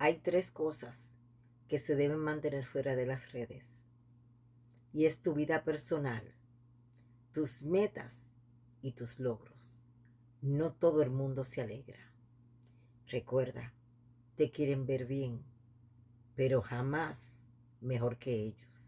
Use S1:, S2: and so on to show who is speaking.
S1: hay tres cosas que se deben mantener fuera de las redes. Y es tu vida personal, tus metas y tus logros. No todo el mundo se alegra. Recuerda, te quieren ver bien, pero jamás mejor que ellos.